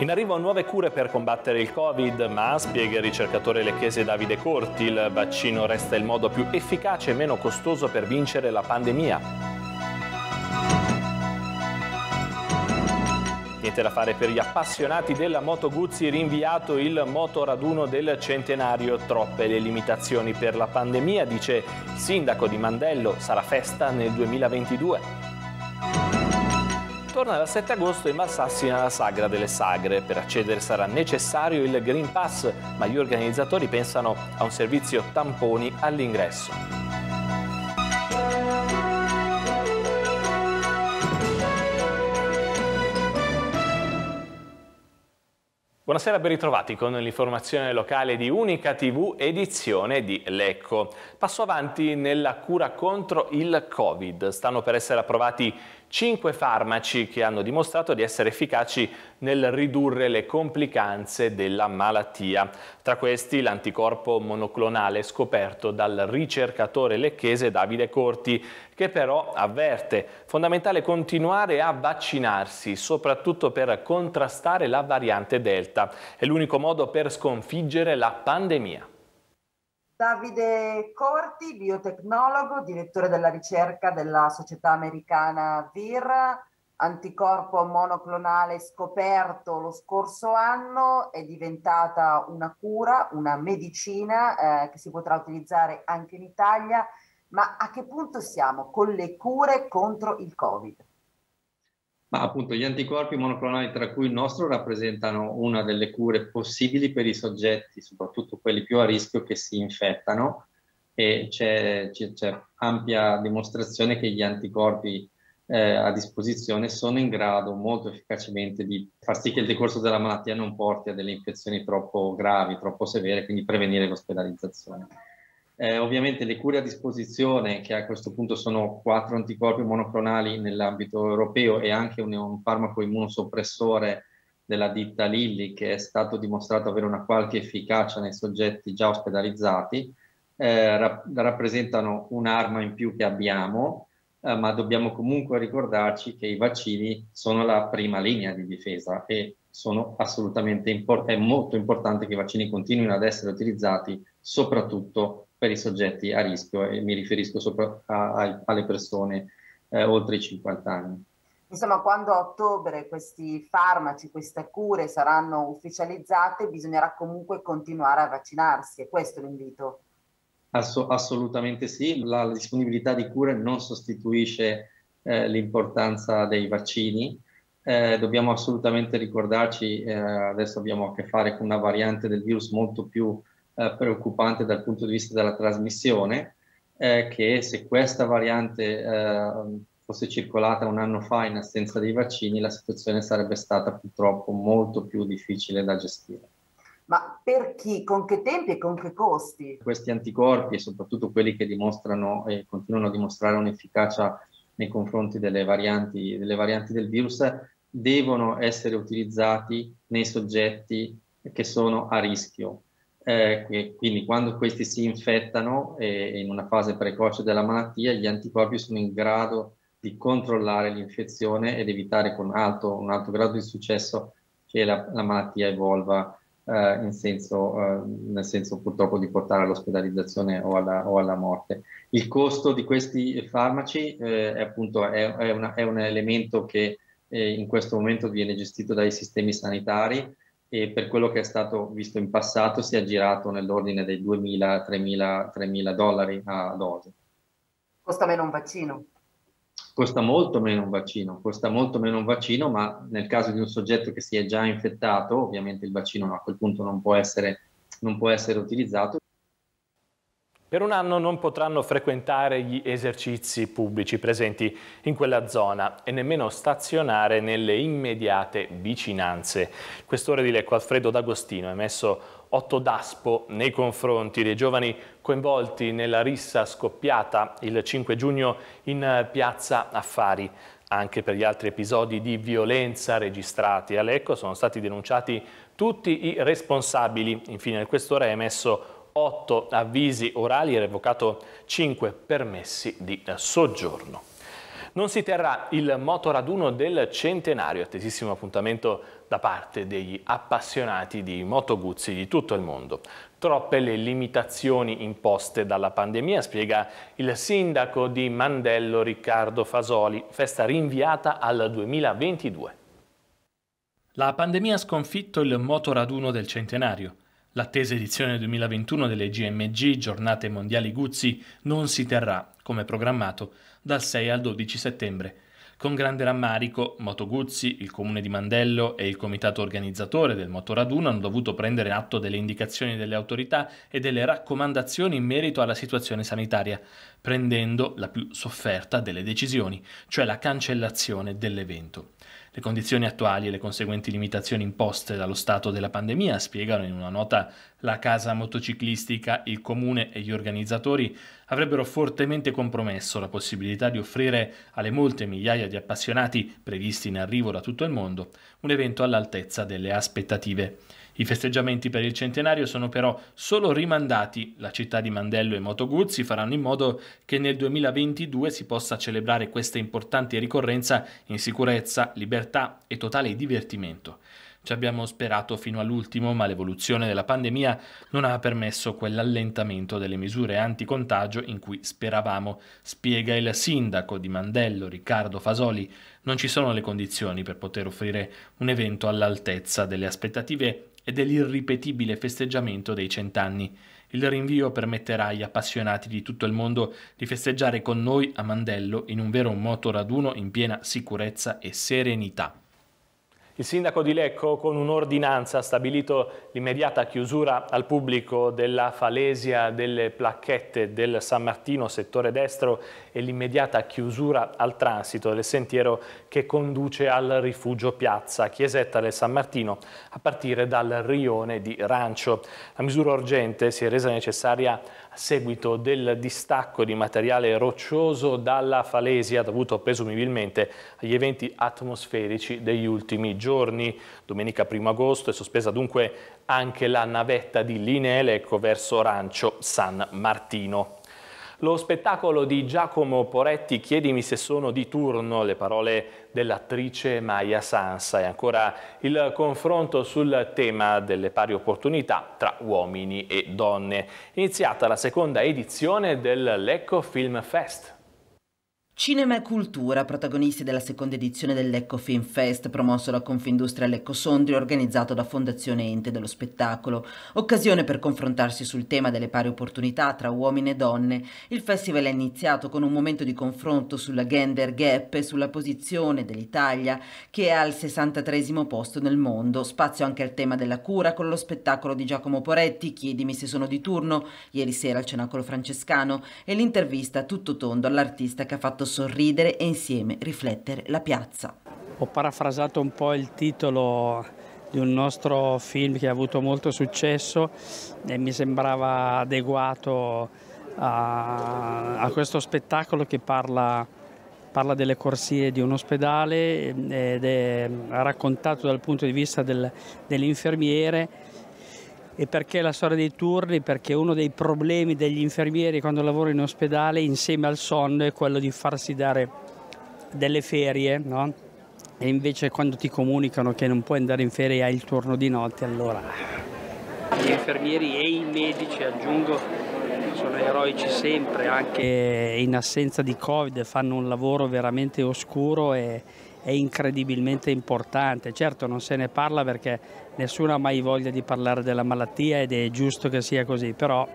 In arrivo nuove cure per combattere il Covid, ma spiega il ricercatore lecchese Davide Corti, il vaccino resta il modo più efficace e meno costoso per vincere la pandemia. Niente da fare per gli appassionati della Moto Guzzi, rinviato il moto raduno del centenario. Troppe le limitazioni per la pandemia, dice il sindaco di Mandello, sarà festa nel 2022 torna dal 7 agosto in Valsassina la Sagra delle Sagre. Per accedere sarà necessario il Green Pass, ma gli organizzatori pensano a un servizio tamponi all'ingresso. Buonasera, ben ritrovati con l'informazione locale di Unica TV edizione di Lecco. Passo avanti nella cura contro il Covid. Stanno per essere approvati cinque farmaci che hanno dimostrato di essere efficaci nel ridurre le complicanze della malattia. Tra questi l'anticorpo monoclonale scoperto dal ricercatore lecchese Davide Corti, che però avverte fondamentale continuare a vaccinarsi, soprattutto per contrastare la variante Delta. È l'unico modo per sconfiggere la pandemia. Davide Corti, biotecnologo, direttore della ricerca della società americana VIR, anticorpo monoclonale scoperto lo scorso anno è diventata una cura, una medicina eh, che si potrà utilizzare anche in Italia, ma a che punto siamo con le cure contro il Covid? Ma appunto gli anticorpi monoclonali, tra cui il nostro, rappresentano una delle cure possibili per i soggetti, soprattutto quelli più a rischio che si infettano e c'è, c'è ampia dimostrazione che gli anticorpi eh, a disposizione sono in grado molto efficacemente di far sì che il decorso della malattia non porti a delle infezioni troppo gravi, troppo severe, quindi prevenire l'ospedalizzazione. Eh, ovviamente le cure a disposizione, che a questo punto sono quattro anticorpi monoclonali nell'ambito europeo e anche un, un farmaco immunosoppressore della ditta Lilly che è stato dimostrato avere una qualche efficacia nei soggetti già ospedalizzati, eh, ra- rappresentano un'arma in più che abbiamo, eh, ma dobbiamo comunque ricordarci che i vaccini sono la prima linea di difesa e sono assolutamente import- è molto importante che i vaccini continuino ad essere utilizzati soprattutto per i soggetti a rischio e mi riferisco sopra a, a, alle persone eh, oltre i 50 anni. Insomma, quando a ottobre questi farmaci, queste cure saranno ufficializzate, bisognerà comunque continuare a vaccinarsi, è questo l'invito? Ass- assolutamente sì, la disponibilità di cure non sostituisce eh, l'importanza dei vaccini, eh, dobbiamo assolutamente ricordarci, eh, adesso abbiamo a che fare con una variante del virus molto più eh, preoccupante dal punto di vista della trasmissione, eh, che se questa variante eh, fosse circolata un anno fa in assenza dei vaccini, la situazione sarebbe stata purtroppo molto più difficile da gestire. Ma per chi, con che tempi e con che costi? Questi anticorpi, e soprattutto quelli che dimostrano e continuano a dimostrare un'efficacia nei confronti delle varianti, delle varianti del virus, devono essere utilizzati nei soggetti che sono a rischio. Eh, quindi quando questi si infettano eh, in una fase precoce della malattia, gli anticorpi sono in grado di controllare l'infezione ed evitare con alto, un alto grado di successo che la, la malattia evolva eh, senso, eh, nel senso purtroppo di portare all'ospedalizzazione o alla, o alla, morte. Il costo di questi farmaci eh, è appunto è, è, una, è un elemento che eh, in questo momento viene gestito dai sistemi sanitari e per quello che è stato visto in passato si è girato nell'ordine dei 2.000, 3.000, dollari a dose. Costa meno un vaccino? Costa molto meno un vaccino, costa molto meno un vaccino, ma nel caso di un soggetto che si è già infettato, ovviamente il vaccino a quel punto non può essere, non può essere utilizzato, per un anno non potranno frequentare gli esercizi pubblici presenti in quella zona e nemmeno stazionare nelle immediate vicinanze. Questore di Lecco Alfredo D'Agostino ha emesso otto d'aspo nei confronti dei giovani coinvolti nella rissa scoppiata il 5 giugno in eh, piazza Affari. Anche per gli altri episodi di violenza registrati a Lecco sono stati denunciati tutti i responsabili. Infine il questore ha emesso 8 avvisi orali e revocato 5 permessi di soggiorno. Non si terrà il motoraduno del centenario, attesissimo appuntamento da parte degli appassionati di Moto Guzzi di tutto il mondo. Troppe le limitazioni imposte dalla pandemia, spiega il sindaco di Mandello Riccardo Fasoli, festa rinviata al 2022. La pandemia ha sconfitto il motoraduno del centenario. L'attesa edizione 2021 delle GMG, giornate mondiali Guzzi, non si terrà, come programmato, dal 6 al 12 settembre. Con grande rammarico, Moto Guzzi, il comune di Mandello e il comitato organizzatore del motoraduno hanno dovuto prendere atto delle indicazioni delle autorità e delle raccomandazioni in merito alla situazione sanitaria, prendendo la più sofferta delle decisioni, cioè la cancellazione dell'evento. Le condizioni attuali e le conseguenti limitazioni imposte dallo stato della pandemia, spiegano in una nota la casa motociclistica, il comune e gli organizzatori, avrebbero fortemente compromesso la possibilità di offrire alle molte migliaia di appassionati previsti in arrivo da tutto il mondo un evento all'altezza delle aspettative. I festeggiamenti per il centenario sono però solo rimandati. La città di Mandello e Motoguzzi faranno in modo che nel 2022 si possa celebrare questa importante ricorrenza in sicurezza, libertà e totale divertimento. Ci abbiamo sperato fino all'ultimo, ma l'evoluzione della pandemia non ha permesso quell'allentamento delle misure anticontagio in cui speravamo, spiega il sindaco di Mandello Riccardo Fasoli. Non ci sono le condizioni per poter offrire un evento all'altezza delle aspettative e dell'irripetibile festeggiamento dei cent'anni. Il rinvio permetterà agli appassionati di tutto il mondo di festeggiare con noi a Mandello in un vero moto raduno in piena sicurezza e serenità. Il sindaco di Lecco con un'ordinanza ha stabilito l'immediata chiusura al pubblico della falesia delle placchette del San Martino settore destro e l'immediata chiusura al transito del sentiero che conduce al rifugio piazza Chiesetta del San Martino a partire dal rione di Rancio. La misura urgente si è resa necessaria a seguito del distacco di materiale roccioso dalla falesia dovuto presumibilmente agli eventi atmosferici degli ultimi giorni giorni, domenica 1 agosto è sospesa dunque anche la navetta di linee Eleco verso Rancio San Martino. Lo spettacolo di Giacomo Poretti, Chiedimi se sono di turno, le parole dell'attrice Maya Sansa e ancora il confronto sul tema delle pari opportunità tra uomini e donne. Iniziata la seconda edizione del Lecco Film Fest. Cinema e cultura, protagonisti della seconda edizione dell'Ecco Film Fest, promosso da Confindustria Lecco Sondrio, organizzato da Fondazione Ente dello Spettacolo. Occasione per confrontarsi sul tema delle pari opportunità tra uomini e donne. Il festival è iniziato con un momento di confronto sulla gender gap e sulla posizione dell'Italia, che è al 63 posto nel mondo. Spazio anche al tema della cura con lo spettacolo di Giacomo Poretti, Chiedimi se sono di turno, ieri sera al Cenacolo Francescano, e l'intervista tutto tondo all'artista che ha fatto sorridere e insieme riflettere la piazza. Ho parafrasato un po' il titolo di un nostro film che ha avuto molto successo e mi sembrava adeguato a, a questo spettacolo che parla, parla, delle corsie di un ospedale ed è raccontato dal punto di vista del, dell'infermiere e perché la storia dei turni? Perché uno dei problemi degli infermieri quando lavorano in ospedale insieme al sonno è quello di farsi dare delle ferie, no? E invece quando ti comunicano che non puoi andare in ferie e hai il turno di notte, allora gli infermieri e i medici, aggiungo, sono eroici sempre, anche in assenza di Covid, fanno un lavoro veramente oscuro e, è incredibilmente importante. Certo non se ne parla perché nessuno ha mai voglia di parlare della malattia ed è giusto che sia così, però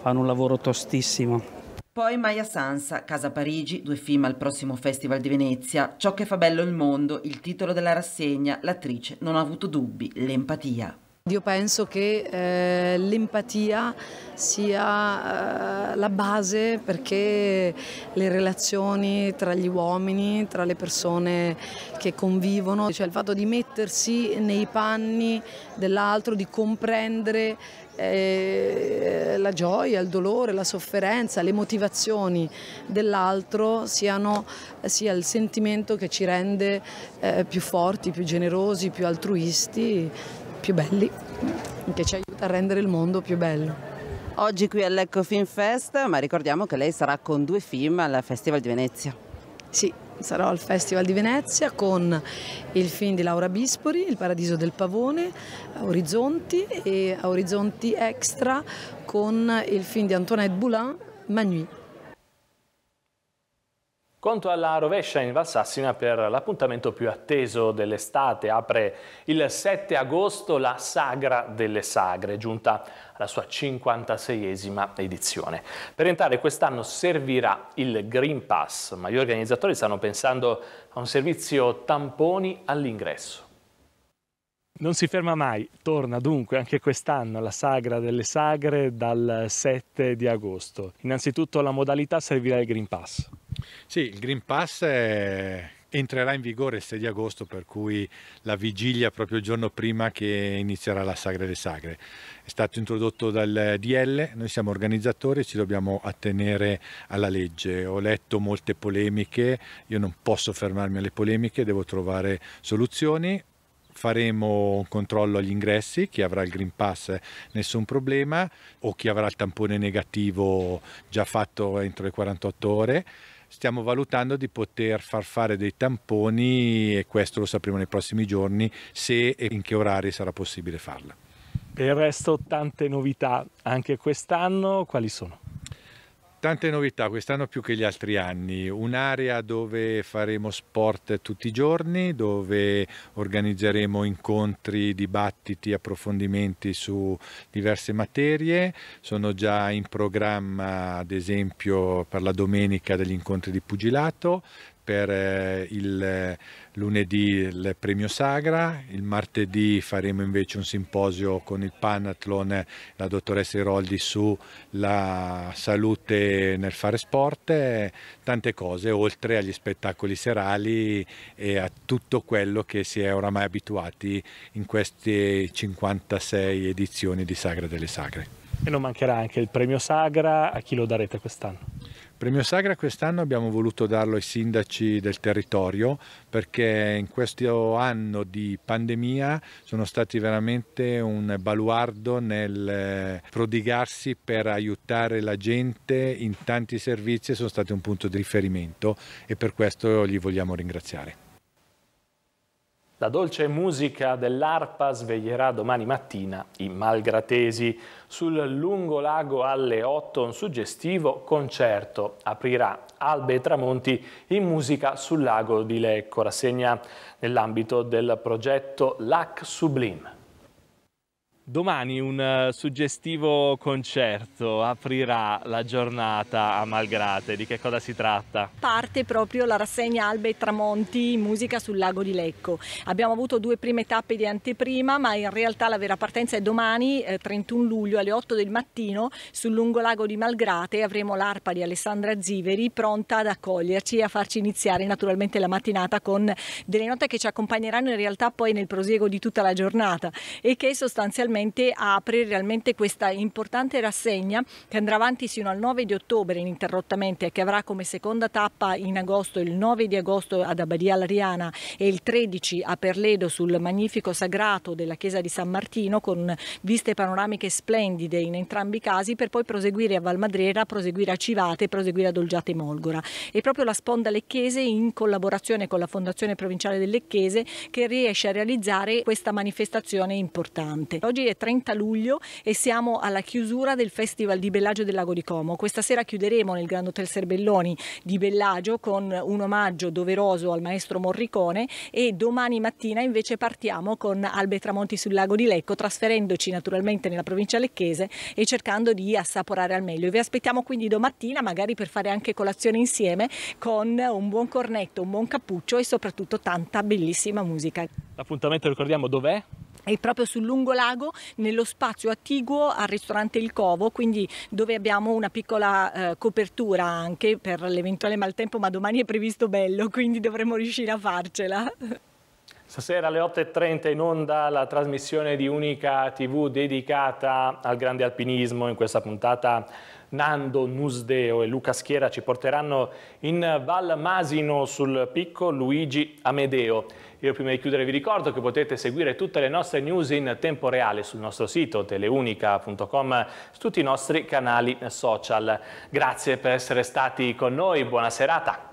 fanno un lavoro tostissimo. Poi Maya Sansa, Casa Parigi, due film al prossimo Festival di Venezia, Ciò che fa bello il mondo, il titolo della rassegna, l'attrice non ha avuto dubbi, l'empatia. Io penso che eh, l'empatia sia eh, la base perché le relazioni tra gli uomini, tra le persone che convivono, cioè il fatto di mettersi nei panni dell'altro, di comprendere eh, la gioia, il dolore, la sofferenza, le motivazioni dell'altro siano sia il sentimento che ci rende eh, più forti, più generosi, più altruisti più belli, che ci aiuta a rendere il mondo più bello. Oggi qui all'Ecco Film Fest, ma ricordiamo che lei sarà con due film al Festival di Venezia. Sì, sarò al Festival di Venezia con il film di Laura Bispori, Il Paradiso del Pavone, a Orizzonti e a Orizzonti Extra con il film di Antoinette Boulin, Manuit. Conto alla rovescia in Valsassina per l'appuntamento più atteso dell'estate. Apre il 7 agosto la Sagra delle Sagre, giunta alla sua 56esima edizione. Per entrare quest'anno servirà il Green Pass, ma gli organizzatori stanno pensando a un servizio tamponi all'ingresso. Non si ferma mai, torna dunque anche quest'anno la Sagra delle Sagre dal 7 di agosto. Innanzitutto la modalità servirà il Green Pass. Sì, il Green Pass è entrerà in vigore il 6 di agosto, per cui la vigilia proprio il giorno prima che inizierà la Sagra delle Sagre. È stato introdotto dal DL, noi siamo organizzatori e ci dobbiamo attenere alla legge. Ho letto molte polemiche, io non posso fermarmi alle polemiche, devo trovare soluzioni. Faremo un controllo agli ingressi, chi avrà il Green Pass nessun problema o chi avrà il tampone negativo già fatto entro le 48 ore stiamo valutando di poter far fare dei tamponi e questo lo sapremo nei prossimi giorni se e in che orari sarà possibile farla. Per il resto tante novità anche quest'anno, quali sono? Tante novità quest'anno più che gli altri anni, un'area dove faremo sport tutti i giorni, dove organizzeremo incontri, dibattiti, approfondimenti su diverse materie, sono già in programma ad esempio per la domenica degli incontri di pugilato, per eh, il eh, lunedì il premio Sagra, il martedì faremo invece un simposio con il Panathlon, la dottoressa Iroldi sulla salute nel fare sport, eh, tante cose oltre agli spettacoli serali e a tutto quello che si è oramai abituati in queste 56 edizioni di Sagra delle Sagre. E non mancherà anche il premio Sagra, a chi lo darete quest'anno? Premio Sagra quest'anno abbiamo voluto darlo ai sindaci del territorio perché in questo anno di pandemia sono stati veramente un baluardo nel eh, prodigarsi per aiutare la gente in tanti servizi e sono stati un punto di riferimento e per questo li vogliamo ringraziare. La dolce musica dell'arpa sveglierà domani mattina i malgratesi. Sul lungo lago alle 8 un suggestivo concerto aprirà albe e tramonti in musica sul lago di Lecco, rassegna nell'ambito del progetto LAC Sublime. Domani un eh, suggestivo concerto aprirà la giornata a Malgrate. Di che cosa si tratta? Parte proprio la rassegna Albe e Tramonti musica sul lago di Lecco. Abbiamo avuto due prime tappe di anteprima, ma in realtà la vera partenza è domani, 31 eh, luglio alle 8 del mattino, sul lungo lago di Malgrate. Avremo l'arpa di Alessandra Ziveri pronta ad accoglierci e a farci iniziare naturalmente la mattinata con delle note che ci accompagneranno in realtà poi nel prosieguo di tutta la giornata e che sostanzialmente particolarmente apre realmente questa importante rassegna che andrà avanti sino al 9 di ottobre ininterrottamente e che avrà come seconda tappa in agosto il 9 di agosto ad Abbadia Lariana e il 13 a Perledo sul magnifico sagrato della chiesa di San Martino con viste panoramiche splendide in entrambi i casi per poi proseguire a Valmadrera, proseguire a Civate, proseguire a Dolgiate e Molgora. E proprio la sponda Lecchese in collaborazione con la Fondazione Provinciale del Lecchese che riesce a realizzare questa manifestazione importante. Oggi oggi è 30 luglio e siamo alla chiusura del Festival di Bellagio del Lago di Como. Questa sera chiuderemo nel Grand Hotel Serbelloni di Bellagio con un omaggio doveroso al maestro Morricone e domani mattina invece partiamo con Albe Tramonti sul Lago di Lecco trasferendoci naturalmente nella provincia lecchese e cercando di assaporare al meglio. Vi aspettiamo quindi domattina magari per fare anche colazione insieme con un buon cornetto, un buon cappuccio e soprattutto tanta bellissima musica. L'appuntamento ricordiamo dov'è? e proprio sul lungo lago, nello spazio attiguo al ristorante Il Covo, quindi dove abbiamo una piccola eh, copertura anche per l'eventuale maltempo, ma domani è previsto bello, quindi dovremo riuscire a farcela. Stasera alle 8.30 in onda la trasmissione di Unica TV dedicata al grande alpinismo. In questa puntata Nando Nusdeo e Luca Schiera ci porteranno in Val Masino sul picco Luigi Amedeo. Io prima di chiudere vi ricordo che potete seguire tutte le nostre news in tempo reale sul nostro sito teleunica.com, su tutti i nostri canali social. Grazie per essere stati con noi, buona serata.